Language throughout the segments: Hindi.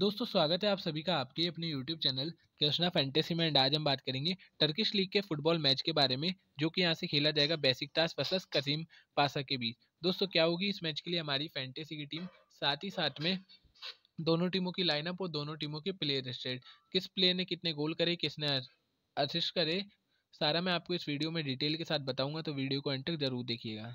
दोस्तों स्वागत है आप सभी का आपके अपने YouTube चैनल कृष्णा फैंटेसी में एंड आज हम बात करेंगे टर्किश लीग के फुटबॉल मैच के बारे में जो कि यहाँ से खेला जाएगा बेसिकतास वर्सेस कसीम पासा के बीच दोस्तों क्या होगी इस मैच के लिए हमारी फैंटेसी की टीम साथ ही साथ में दोनों टीमों की लाइनअप और दोनों टीमों के प्लेयर स्टेट किस प्लेयर ने कितने गोल करे किसने असिस्ट करे सारा मैं आपको इस वीडियो में डिटेल के साथ बताऊँगा तो वीडियो को एंटर जरूर देखिएगा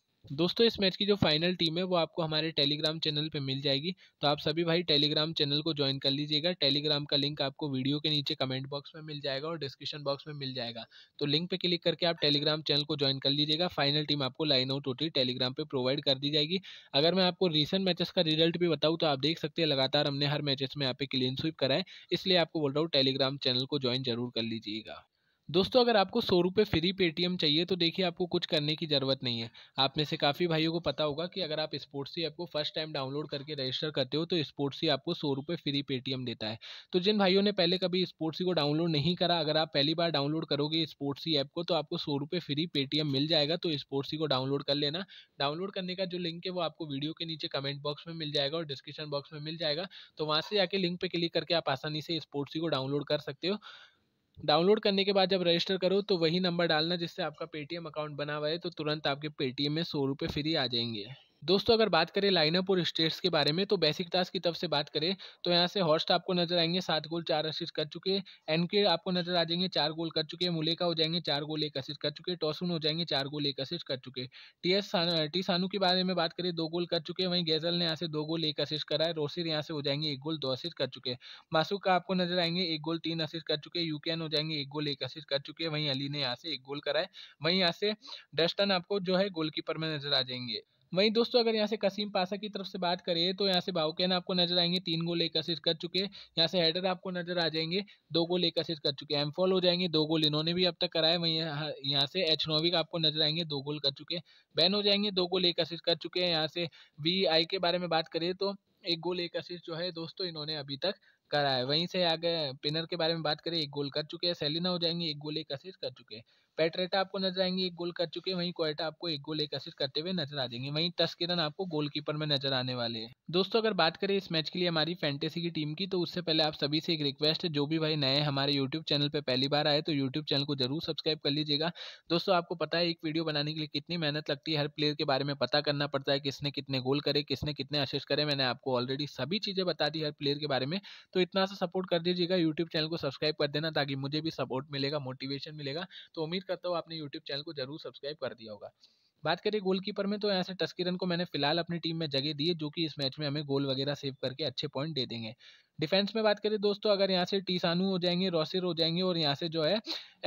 दोस्तों इस मैच की जो फाइनल टीम है वो आपको हमारे टेलीग्राम चैनल पे मिल जाएगी तो आप सभी भाई टेलीग्राम चैनल को ज्वाइन कर लीजिएगा टेलीग्राम का लिंक आपको वीडियो के नीचे कमेंट बॉक्स में मिल जाएगा और डिस्क्रिप्शन बॉक्स में मिल जाएगा तो लिंक पे क्लिक करके आप टेलीग्राम चैनल को ज्वाइन कर लीजिएगा फाइनल टीम आपको लाइन आउट होती टेलीग्राम पर प्रोवाइड कर दी जाएगी अगर मैं आपको रिसेंट मैचेस का रिजल्ट भी बताऊँ तो आप देख सकते हैं लगातार हमने हर मैचेस में यहाँ पे क्लीन स्वीप कराए इसलिए आपको बोल रहा हूँ टेलीग्राम चैनल को ज्वाइन जरूर कर लीजिएगा दोस्तों अगर आपको सौ रुपये फ्री पेटीएम चाहिए तो देखिए आपको कुछ करने की ज़रूरत नहीं है आप में से काफ़ी भाइयों को पता होगा कि अगर आप स्पोर्ट्स ही आपको फर्स्ट टाइम डाउनलोड करके रजिस्टर करते हो तो स्पोर्ट्स ही आपको सौ रुपये फ्री पेटीएम देता है तो जिन भाइयों ने पहले कभी स्पोर्ट्स को डाउनलोड नहीं करा अगर आप पहली बार डाउनलोड करोगे स्पोर्ट्स ऐप को तो आपको सौ रुपये फ्री पेटीएम मिल जाएगा तो स्पोर्ट्स को डाउनलोड कर लेना डाउनलोड करने का जो लिंक है वो आपको वीडियो के नीचे कमेंट बॉक्स में मिल जाएगा और डिस्क्रिप्शन बॉक्स में मिल जाएगा तो वहाँ से जाके लिंक पर क्लिक करके आप आसानी से स्पोर्ट्स को डाउनलोड कर सकते हो डाउनलोड करने के बाद जब रजिस्टर करो तो वही नंबर डालना जिससे आपका पेटीएम अकाउंट बना हुआ है तो तुरंत आपके पेटीएम में सौ रुपये फ्री आ जाएंगे दोस्तों अगर बात करें लाइनअप और स्टेट्स के बारे में तो बेसिक टास्क की तरफ से बात करें तो यहाँ से हॉर्स्ट आपको नजर आएंगे सात गोल चार असिस्ट कर चुके एनके आपको नजर आ जाएंगे चार गोल कर चुके मुलेका हो जाएंगे चार गोल एक असिस्ट कर चुके टॉसून हो जाएंगे चार गोल एक असिस्ट कर चुके टी एस टी सानू के बारे में बात करें दो गोल कर चुके हैं वहीं गैजल ने यहाँ से दो गोल एक असिस्ट करा है रोसिर यहाँ से हो जाएंगे एक गोल दो असिस्ट कर चुके मासूक का आपको नजर आएंगे एक गोल तीन असिस्ट कर चुके यूकैन हो जाएंगे एक गोल एक असिस्ट कर चुके वहीं अली ने यहाँ से एक गोल कराए वहीं यहाँ से डस्टन आपको जो है गोलकीपर में नजर आ जाएंगे वहीं दोस्तों अगर यहाँ से कसीम पासा की तरफ से बात करें तो यहाँ से बाउकैन आपको नजर आएंगे तीन गोल एक असिस्ट कर चुके यहाँ से हेडर आपको नजर आ जाएंगे दो गोल एक असिस्ट कर चुके एमफॉल हो जाएंगे दो गोल इन्होंने भी अब तक कराए वहीं यहाँ से एच नोविक आपको नजर आएंगे दो गोल कर चुके बैन हो जाएंगे दो गोल एक असिस्ट कर चुके हैं यहाँ से वी आई के बारे में बात करें तो एक गोल एक असिस्ट जो है दोस्तों इन्होंने अभी तक करा है वहीं से आगे पिनर के बारे में बात करें एक गोल कर चुके हैं सेलिना हो जाएंगे एक गोल एक असिस्ट कर चुके हैं पेटरेटा आपको नजर आएंगे एक गोल कर चुके हैं वहीं क्वेटा आपको एक गोल एक असिस्ट करते हुए नजर आ जाएंगे वहीं तस्किरन आपको गोलकीपर में नजर आने वाले हैं दोस्तों अगर बात करें इस मैच के लिए हमारी फैंटेसी की टीम की तो उससे पहले आप सभी से एक रिक्वेस्ट है जो भी भाई नए हमारे यूट्यूब चैनल पर पहली बार आए तो यूट्यूब चैनल को जरूर सब्सक्राइब कर लीजिएगा दोस्तों आपको पता है एक वीडियो बनाने के लिए कितनी मेहनत लगती है हर प्लेयर के बारे में पता करना पड़ता है किसने कितने गोल करे किसने कितने असिस्ट करे मैंने आपको ऑलरेडी सभी चीज़ें बता दी हर प्लेयर के बारे में तो इतना सा सपोर्ट कर दीजिएगा यूट्यूब चैनल को सब्सक्राइब कर देना ताकि मुझे भी सपोर्ट मिलेगा मोटिवेशन मिलेगा तो उम्मीद करता हूँ तो आपने यूट्यूब चैनल को जरूर सब्सक्राइब कर दिया होगा बात करें गोलकीपर में तो यहाँ से टस्किरन को मैंने फिलहाल अपनी टीम में जगह दी है जो कि इस मैच में हमें गोल वगैरह सेव करके अच्छे पॉइंट दे देंगे डिफेंस में बात करें दोस्तों अगर यहाँ से टीसानू हो जाएंगे रोसिर हो जाएंगे और यहाँ से जो है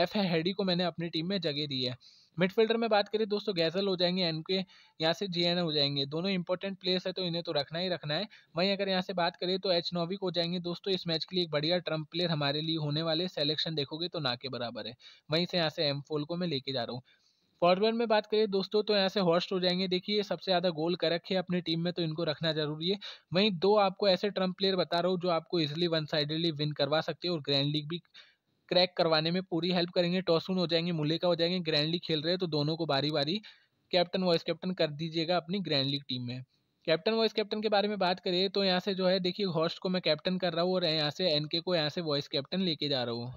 एफ है हेडी को मैंने अपनी टीम में जगह दी है मिडफील्डर में बात करें दोस्तों गैजल हो जाएंगे एन के यहाँ से जी हो जाएंगे दोनों इंपॉर्टेंट प्लेयर्स है तो इन्हें तो रखना ही रखना है वहीं अगर यहाँ से बात करें तो एच नोविक हो जाएंगे दोस्तों इस मैच के लिए एक बढ़िया ट्रम्प प्लेयर हमारे लिए होने वाले सेलेक्शन देखोगे तो ना के बराबर है वहीं से यहाँ से एम फोल को मैं लेके जा रहा हूँ फॉरवर्ड में बात करें दोस्तों तो यहाँ से हॉर्स्ट हो जाएंगे देखिए सबसे ज़्यादा गोल कर रखे अपनी टीम में तो इनको रखना जरूरी है वहीं दो आपको ऐसे ट्रम्प प्लेयर बता रहा हूँ जो आपको इजिली वन साइडली विन करवा सकते हैं और ग्रैंड लीग भी क्रैक करवाने में पूरी हेल्प करेंगे टॉसून हो जाएंगे मुलेका हो जाएंगे ग्रैंडली खेल रहे हैं तो दोनों को बारी बारी कैप्टन वाइस कैप्टन कर दीजिएगा अपनी ग्रैंड लीग टीम में कैप्टन वाइस कैप्टन के बारे में बात करें तो यहाँ से जो है देखिए हॉस्ट को मैं कैप्टन कर रहा हूँ और यहाँ से एनके को यहाँ से वॉइस कैप्टन लेके जा रहा हूँ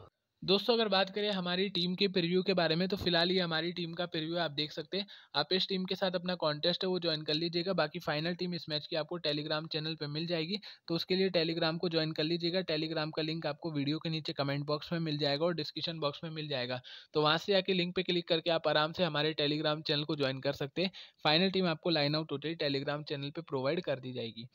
दोस्तों अगर बात करें हमारी टीम के प्रिव्यू के बारे में तो फिलहाल ये हमारी टीम का प्रिव्यू आप देख सकते हैं आप इस टीम के साथ अपना कॉन्टेस्ट है वो ज्वाइन कर लीजिएगा बाकी फाइनल टीम इस मैच की आपको टेलीग्राम चैनल पर मिल जाएगी तो उसके लिए टेलीग्राम को ज्वाइन कर लीजिएगा टेलीग्राम का लिंक आपको वीडियो के नीचे कमेंट बॉक्स में मिल जाएगा और डिस्क्रिप्शन बॉक्स में मिल जाएगा तो वहाँ से आके लिंक पर क्लिक करके आप आराम से हमारे टेलीग्राम चैनल को ज्वाइन कर सकते हैं फाइनल टीम आपको लाइन आउट होते टेलीग्राम चैनल पर प्रोवाइड कर दी जाएगी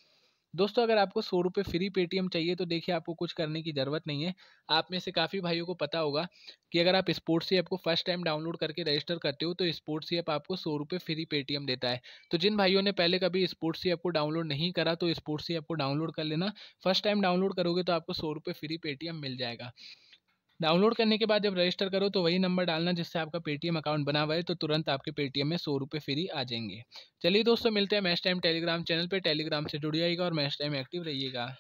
दोस्तों अगर आपको सौ रुपये फ्री पेटीएम चाहिए तो देखिए आपको कुछ करने की ज़रूरत नहीं है आप में से काफ़ी भाइयों को पता होगा कि अगर आप स्पोर्ट्स ऐप को फर्स्ट टाइम डाउनलोड करके रजिस्टर करते हो तो स्पोर्ट्स ऐप आपको सौ रुपये फ्री पेटीएम देता है तो जिन भाइयों ने पहले कभी स्पोर्ट्स ऐप को डाउनलोड नहीं करा तो स्पोर्ट्स ऐप को डाउनलोड कर लेना फर्स्ट टाइम डाउनलोड करोगे तो आपको सौ रुपये फ्री पेटीएम मिल जाएगा डाउनलोड करने के बाद जब रजिस्टर करो तो वही नंबर डालना जिससे आपका पेटीएम अकाउंट बना हुआ है तो तुरंत आपके पेटीएम में सौ रुपये फ्री आ जाएंगे चलिए दोस्तों मिलते हैं मैच टाइम टेलीग्राम चैनल पर टेलीग्राम से जुड़ जाइएगा और मैच टाइम एक्टिव रहिएगा